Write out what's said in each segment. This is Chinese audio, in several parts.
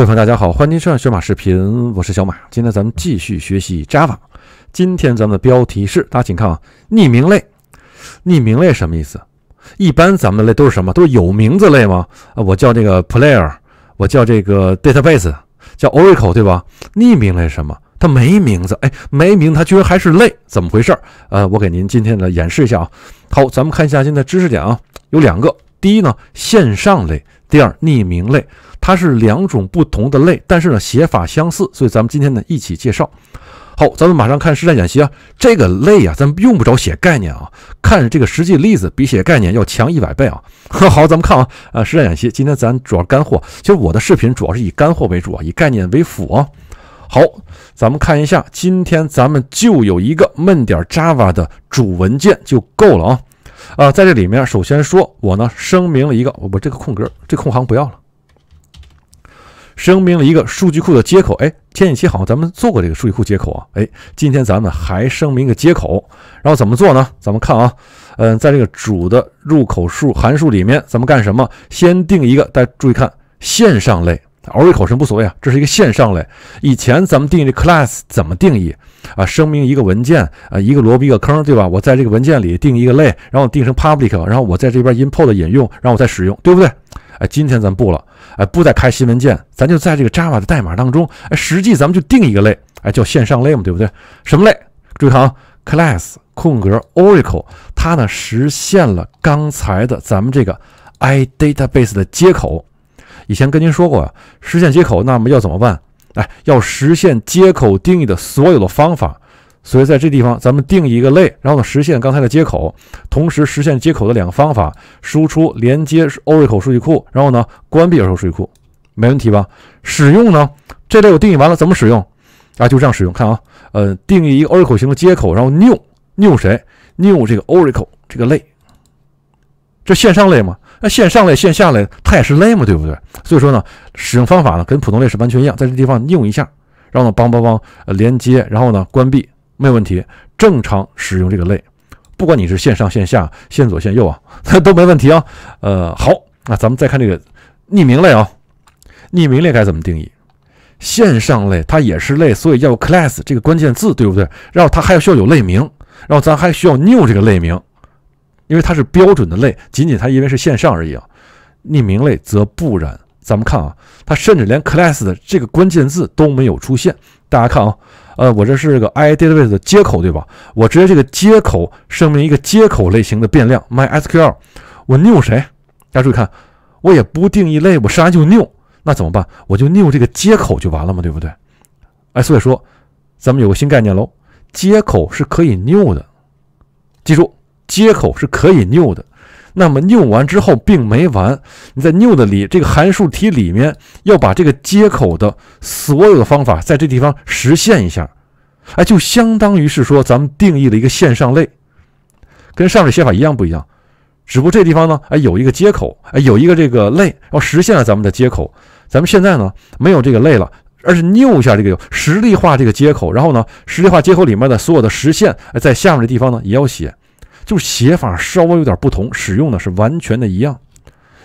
各位朋友，大家好，欢迎收看小马视频，我是小马。今天咱们继续学习 Java。今天咱们的标题是，大家请看啊，匿名类。匿名类什么意思？一般咱们的类都是什么？都是有名字类吗？啊，我叫这个 Player，我叫这个 Database，叫 Oracle 对吧？匿名类什么？它没名字，哎，没名，它居然还是类，怎么回事？呃，我给您今天的演示一下啊。好，咱们看一下现在知识点啊，有两个。第一呢，线上类；第二，匿名类，它是两种不同的类，但是呢，写法相似，所以咱们今天呢一起介绍。好，咱们马上看实战演习啊，这个类啊，咱们用不着写概念啊，看这个实际例子比写概念要强一百倍啊。好，咱们看啊，啊，实战演习，今天咱主要干货，其实我的视频主要是以干货为主啊，以概念为辅啊。好，咱们看一下，今天咱们就有一个闷点 Java 的主文件就够了啊。啊，在这里面，首先说，我呢声明了一个，我这个空格，这空行不要了。声明了一个数据库的接口。哎，前期好像咱们做过这个数据库接口啊。哎，今天咱们还声明一个接口。然后怎么做呢？咱们看啊，嗯，在这个主的入口数函数里面，咱们干什么？先定一个，大家注意看，线上类。Oracle 什么无所谓啊，这是一个线上类。以前咱们定义这 class 怎么定义啊？声明一个文件啊，一个萝卜一个坑，对吧？我在这个文件里定一个类，然后定成 public，然后我在这边 import 引用，然后我再使用，对不对？哎，今天咱不了，哎，不再开新文件，咱就在这个 Java 的代码当中，哎，实际咱们就定一个类，哎，叫线上类嘛，对不对？什么类？注意看啊，class 空格 Oracle，它呢实现了刚才的咱们这个 I database 的接口。以前跟您说过啊，实现接口，那么要怎么办？哎，要实现接口定义的所有的方法。所以在这地方，咱们定义一个类，然后呢实现刚才的接口，同时实现接口的两个方法：输出连接 Oracle 数据库，然后呢关闭 Oracle 数据库，没问题吧？使用呢，这类我定义完了，怎么使用？啊，就这样使用。看啊，呃，定义一个 Oracle 型的接口，然后 new new 谁？new 这个 Oracle 这个类，这线上类吗？那线上类、线下类，它也是类嘛，对不对？所以说呢，使用方法呢，跟普通类是完全一样，在这地方用一下，然后呢，帮帮帮，呃，连接，然后呢，关闭，没有问题，正常使用这个类，不管你是线上、线下、线左、线右啊，都没问题啊。呃，好，那咱们再看这个匿名类啊，匿名类该怎么定义？线上类它也是类，所以要有 class 这个关键字，对不对？然后它还要需要有类名，然后咱还需要 new 这个类名。因为它是标准的类，仅仅它因为是线上而已啊。匿名类则不然。咱们看啊，它甚至连 class 的这个关键字都没有出现。大家看啊，呃，我这是个 IDatabase 的接口对吧？我直接这个接口声明一个接口类型的变量 my SQL，我 new 谁？大家注意看，我也不定义类，我上来就 new，那怎么办？我就 new 这个接口就完了嘛，对不对？哎，所以说，咱们有个新概念喽，接口是可以 new 的，记住。接口是可以 new 的，那么 new 完之后并没完，你在 new 的里这个函数题里面要把这个接口的所有的方法在这地方实现一下，哎，就相当于是说咱们定义了一个线上类，跟上面写法一样不一样？只不过这地方呢，哎，有一个接口，哎，有一个这个类，然后实现了咱们的接口。咱们现在呢没有这个类了，而是 new 一下这个实例化这个接口，然后呢，实例化接口里面的所有的实现，在下面的地方呢也要写。就是写法稍微有点不同，使用呢是完全的一样，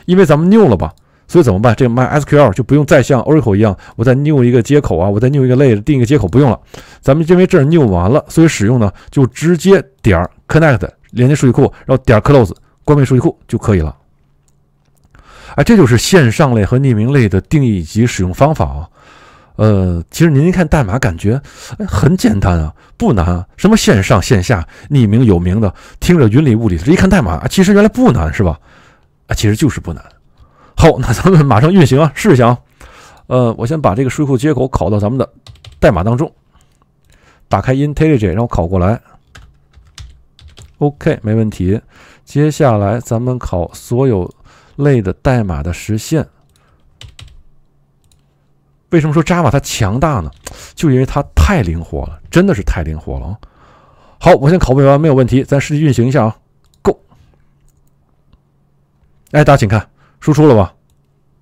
因为咱们 new 了吧，所以怎么办？这 My SQL 就不用再像 Oracle 一样，我再 new 一个接口啊，我再 new 一个类，定一个接口不用了。咱们因为这儿 new 完了，所以使用呢就直接点 connect 连接数据库，然后点 close 关闭数据库就可以了。哎，这就是线上类和匿名类的定义以及使用方法啊。呃，其实您一看代码，感觉哎很简单啊，不难。啊，什么线上线下、匿名有名的，听着云里雾里这一看代码，其实原来不难，是吧？啊，其实就是不难。好，那咱们马上运行啊，试一下啊。呃，我先把这个数据库接口拷到咱们的代码当中，打开 IntelliJ，然后拷过来。OK，没问题。接下来咱们考所有类的代码的实现。为什么说 Java 它强大呢？就因为它太灵活了，真的是太灵活了啊！好，我先拷贝完，没有问题，咱实际运行一下啊。Go！哎，大家请看，输出了吧？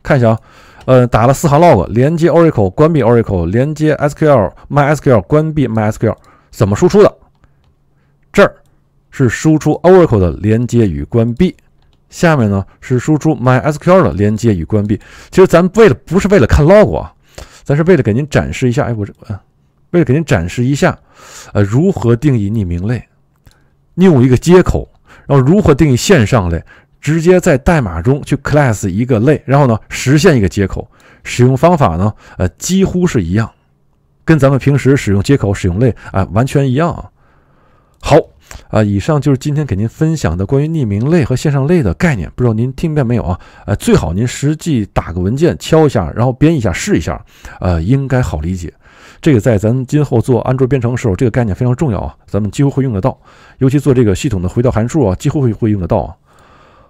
看一下啊，呃，打了四行 log，连接 Oracle，关闭 Oracle，连接 SQL，MySQL，关闭 MySQL，怎么输出的？这儿是输出 Oracle 的连接与关闭，下面呢是输出 MySQL 的连接与关闭。其实咱为了不是为了看 log 啊。咱是为了给您展示一下，哎，我这呃，为了给您展示一下，呃，如何定义匿名类，你用一个接口，然后如何定义线上类，直接在代码中去 class 一个类，然后呢，实现一个接口，使用方法呢，呃，几乎是一样，跟咱们平时使用接口、使用类啊，完全一样。啊。好。啊，以上就是今天给您分享的关于匿名类和线上类的概念，不知道您听明白没有啊？呃，最好您实际打个文件敲一下，然后编一下试一下，呃，应该好理解。这个在咱今后做安卓编程的时候，这个概念非常重要啊，咱们几乎会用得到，尤其做这个系统的回调函数啊，几乎会会用得到啊。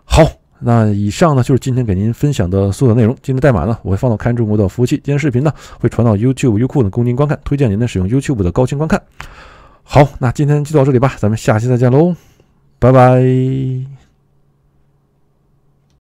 好，那以上呢就是今天给您分享的所有内容。今天代码呢，我会放到开中国的服务器，今天视频呢会传到 YouTube、优酷呢供您观看，推荐您呢使用 YouTube 的高清观看。好，那今天就到这里吧，咱们下期再见喽，拜拜。